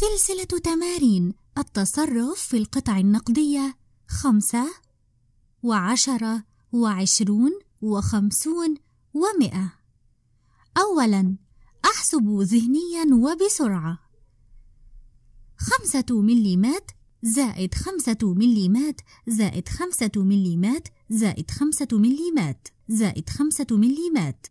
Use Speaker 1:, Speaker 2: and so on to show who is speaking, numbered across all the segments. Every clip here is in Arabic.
Speaker 1: سلسلة تمارين التصرف في القطع النقدية خمسة وعشرة وعشرون وخمسون ومئة أولا أحسب ذهنيا وبسرعة خمسة مليمات زائد خمسة مليمات زائد خمسة مليمات زائد خمسة مليمات زائد خمسة مليمات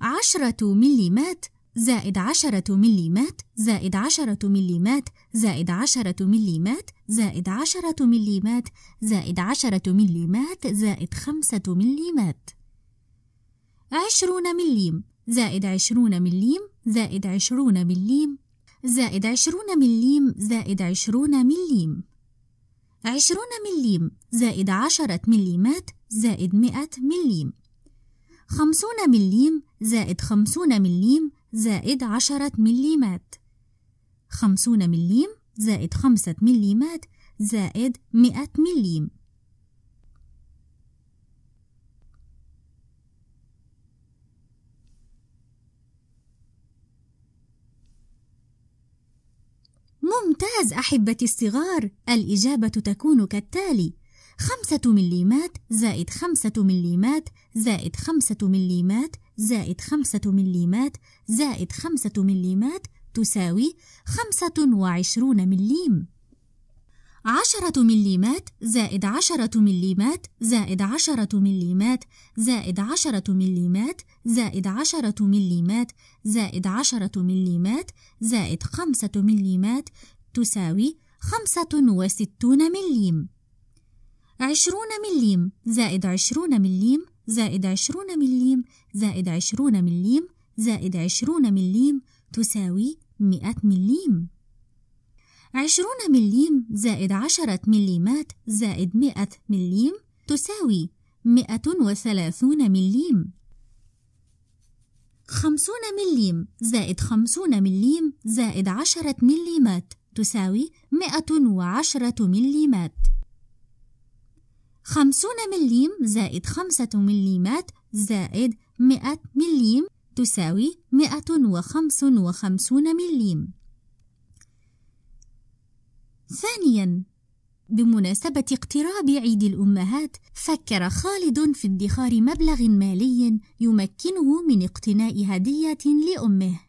Speaker 1: عشرة مليمات زائد عشرة مليمات زائد عشرة مليمات زائد عشرة مليمات زائد عشرة مليمات زائد عشرة مليمات زائد خمسة مليمات عشرون مليم زائد عشرون مليم زائد عشرون مليم زائد عشرون مليم زائد عشرون مليم عشرون مليم زائد عشرة مليمات زائد مئة مليم خمسون مليم زائد خمسون مليم زائد عشرة مليمات خمسون مليم زائد خمسة مليمات زائد مئة مليم ممتاز أحبتي الصغار الإجابة تكون كالتالي خمسة مليمات زائد خمسة مليمات زائد خمسة مليمات زائد خمسة مليمات زائد خمسة مليمات تساوي خمسة وعشرون مليم عشرة مليمات زائد عشرة مليمات زائد عشرة مليمات زائد عشرة مليمات زائد عشرة مليمات زائد عشرة مليمات زائد خمسة مليمات تساوي خمسة وستون مليم عشرون مليم زائد عشرون مليم زائد عشرون مليم زائد عشرون مليم زائد عشرون مليم تساوي مئة مليم عشرون مليم زائد عشرة مليمات زائد مئة مليم تساوي مئة وثلاثون مليم خمسون مليم زائد خمسون مليم زائد عشرة مليمات تساوي مئة وعشرة مليمات خمسون مليم زائد خمسة مليمات زائد مئة مليم تساوي مئة وخمس وخمسون مليم ثانياً بمناسبة اقتراب عيد الأمهات، فكر خالد في ادخار مبلغ مالي يمكنه من اقتناء هدية لأمه.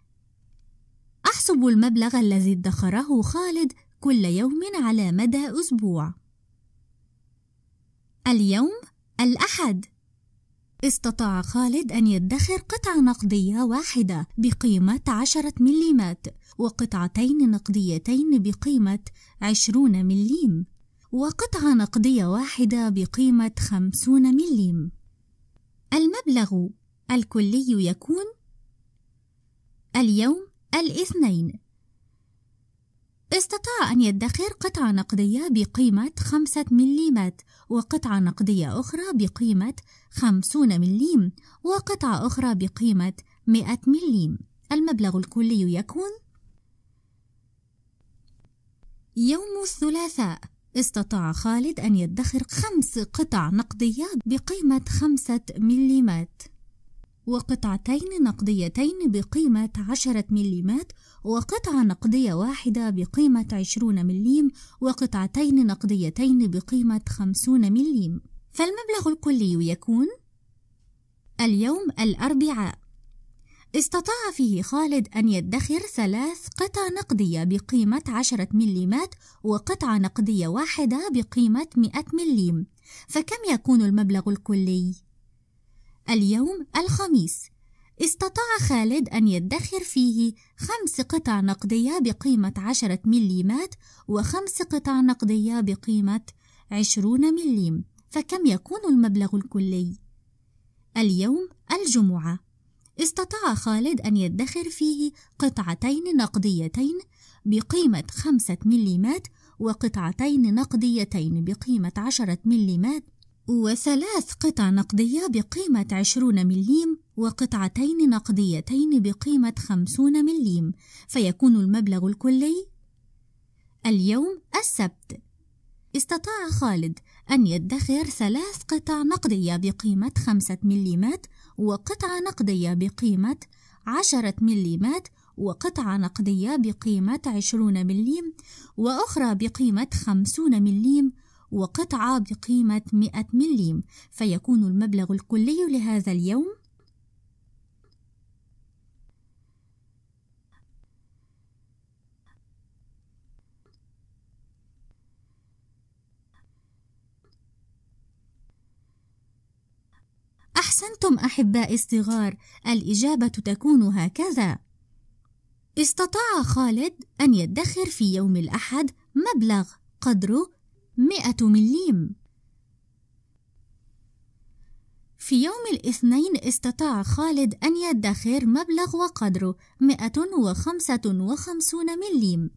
Speaker 1: أحسب المبلغ الذي ادخره خالد كل يوم على مدى أسبوع. اليوم الأحد استطاع خالد أن يدخر قطعة نقدية واحدة بقيمة عشرة مليمات وقطعتين نقديتين بقيمة عشرون مليم وقطعة نقدية واحدة بقيمة خمسون مليم المبلغ الكلي يكون اليوم الاثنين استطاع أن يدخر قطعة نقدية بقيمة خمسة مليمات وقطعة نقدية أخرى بقيمة خمسون مليم وقطعة أخرى بقيمة مئة مليم المبلغ الكلي يكون يوم الثلاثاء استطاع خالد أن يدخر خمس قطع نقدية بقيمة خمسة مليمات وقطعتين نقديتين بقيمة 10 مليمات وقطعة نقدية واحدة بقيمة 20 مليم وقطعتين نقديتين بقيمة 50 مليم فالمبلغ الكلي يكون اليوم الأربعاء استطاع فيه خالد أن يدخر ثلاث قطع نقدية بقيمة 10 مليمات وقطعة نقدية واحدة بقيمة 100 مليم فكم يكون المبلغ الكلي؟ اليوم الخميس استطاع خالد أن يدخر فيه خمس قطع نقدية بقيمة عشرة مليمات وخمس قطع نقدية بقيمة عشرون مليم فكم يكون المبلغ الكلي؟ اليوم الجمعة استطاع خالد أن يدخر فيه قطعتين نقديتين بقيمة خمسة مليمات وقطعتين نقديتين بقيمة عشرة مليمات وثلاث قطع نقدية بقيمة 20 مليم وقطعتين نقديتين بقيمة 50 مليم فيكون المبلغ الكلي اليوم السبت استطاع خالد أن يدخر ثلاث قطع نقدية بقيمة 5 مليمات وقطعة نقدية بقيمة 10 مليمات وقطعة نقدية بقيمة 20 مليم وأخرى بقيمة 50 مليم وقطعة بقيمة 100 مليم فيكون المبلغ الكلي لهذا اليوم أحسنتم أحبائي الصغار الإجابة تكون هكذا استطاع خالد أن يدخر في يوم الأحد مبلغ قدره مئة مليم في يوم الاثنين استطاع خالد أن يدخر مبلغ وقدره 155 مليم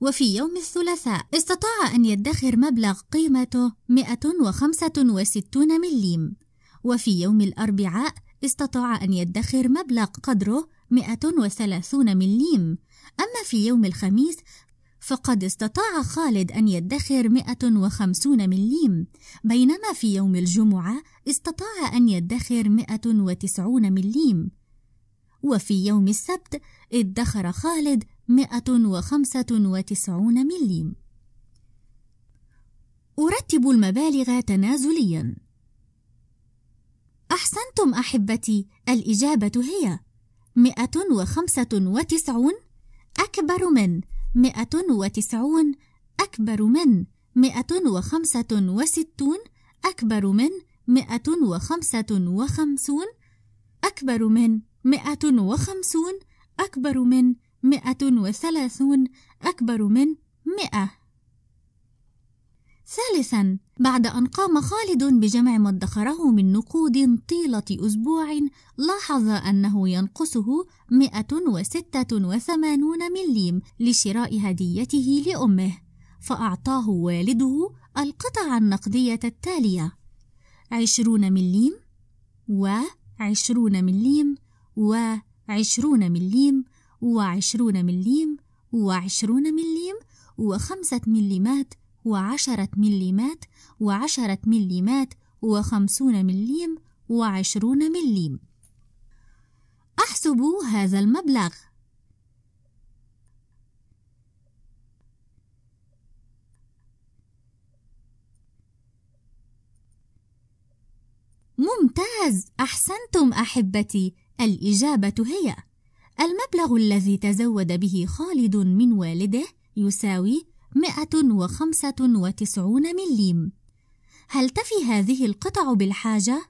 Speaker 1: وفي يوم الثلاثاء استطاع أن يدخر مبلغ قيمته 165 مليم وفي يوم الأربعاء استطاع أن يدخر مبلغ قدره 130 مليم أما في يوم الخميس فقد استطاع خالد أن يدخر 150 مليم بينما في يوم الجمعة استطاع أن يدخر 190 مليم وفي يوم السبت ادخر خالد 195 مليم أرتب المبالغ تنازليا أحسنتم أحبتي الإجابة هي 195 أكبر من مئة وتسعون أكبر من مئة وخمسة وستون أكبر من مئة وخمسة وخمسون أكبر من مئة وخمسون أكبر من مئة وثلاثون أكبر من مئة ثالثا بعد أن قام خالد بجمع ما ادخره من نقود طيلة أسبوع لاحظ أنه ينقصه 186 مليم لشراء هديته لأمه فأعطاه والده القطع النقدية التالية 20 مليم و20 مليم و20 مليم و20 مليم و20 مليم 5 مليمات وعشرة مليمات وعشرة مليمات وخمسون مليم وعشرون مليم أحسب هذا المبلغ ممتاز أحسنتم أحبتي الإجابة هي المبلغ الذي تزود به خالد من والده يساوي 195 مليم هل تفي هذه القطع بالحاجة؟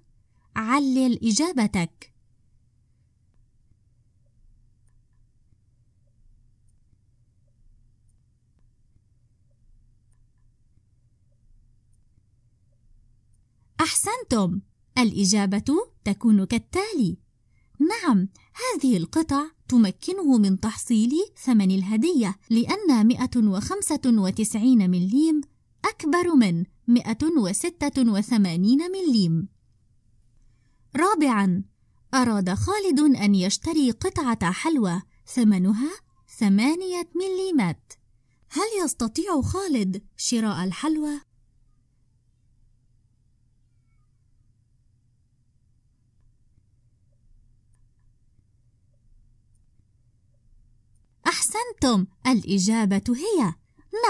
Speaker 1: علل إجابتك أحسنتم الإجابة تكون كالتالي نعم هذه القطع تمكنه من تحصيل ثمن الهدية لأن 195 مليم أكبر من 186 مليم رابعاً أراد خالد أن يشتري قطعة حلوى ثمنها 8 مليمات هل يستطيع خالد شراء الحلوى أنتم؟ الإجابة هي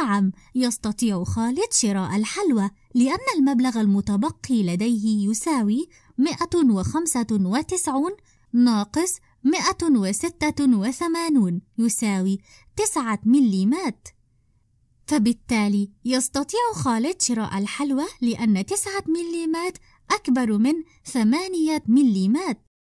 Speaker 1: نعم يستطيع خالد شراء الحلوى لأن المبلغ المتبقي لديه يساوي 195 ناقص 186 يساوي 9 مليمات فبالتالي يستطيع خالد شراء الحلوى لأن 9 مليمات أكبر من 8 مليمات